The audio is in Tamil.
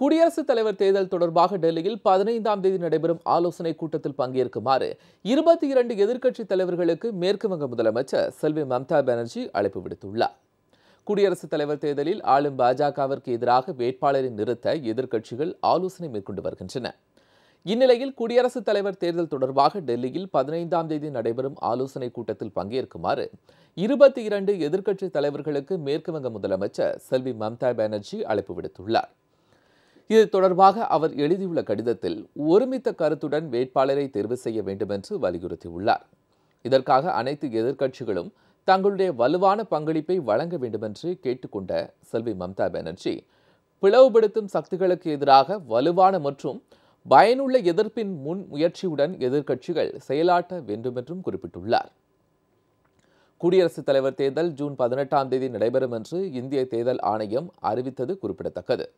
குடியரசுத் தலைவர் தேர்தல் தொடர்பாக டெல்லியில் பதினைந்தாம் தேதி நடைபெறும் ஆலோசனை கூட்டத்தில் பங்கேற்குமாறு இருபத்தி இரண்டு எதிர்க்கட்சி தலைவர்களுக்கு மேற்குவங்க முதலமைச்சர் செல்வி மம்தா பானர்ஜி அழைப்பு விடுத்துள்ளார் குடியரசுத் தலைவர் தேர்தலில் ஆளும் பாஜகவிற்கு எதிராக வேட்பாளரை நிறுத்த எதிர்க்கட்சிகள் ஆலோசனை மேற்கொண்டு வருகின்றன இந்நிலையில் குடியரசுத் தலைவர் தேர்தல் தொடர்பாக டெல்லியில் பதினைந்தாம் தேதி நடைபெறும் ஆலோசனை கூட்டத்தில் பங்கேற்குமாறு இருபத்தி இரண்டு எதிர்க்கட்சி தலைவர்களுக்கு மேற்குவங்க முதலமைச்சர் செல்வி மம்தா பானர்ஜி அழைப்பு விடுத்துள்ளார் இது தொடர்பாக அவர் எழுதியுள்ள கடிதத்தில் ஒருமித்த கருத்துடன் வேட்பாளரை தேர்வு செய்ய வேண்டுமென்று வலியுறுத்தியுள்ளார் இதற்காக அனைத்து எதிர்க்கட்சிகளும் தங்களுடைய வலுவான பங்களிப்பை வழங்க வேண்டுமென்று கேட்டுக்கொண்ட செல்வி மம்தா பானர்ஜி பிளவுபடுத்தும் சக்திகளுக்கு எதிராக வலுவான மற்றும் பயனுள்ள எதிர்ப்பின் முன் முயற்சியுடன் எதிர்க்கட்சிகள் செயலாட்ட வேண்டுமென்றும் குறிப்பிட்டுள்ளார் குடியரசுத் தலைவர் தேர்தல் ஜூன் பதினெட்டாம் தேதி நடைபெறும் என்று இந்திய தேர்தல் ஆணையம் அறிவித்தது குறிப்பிடத்தக்கது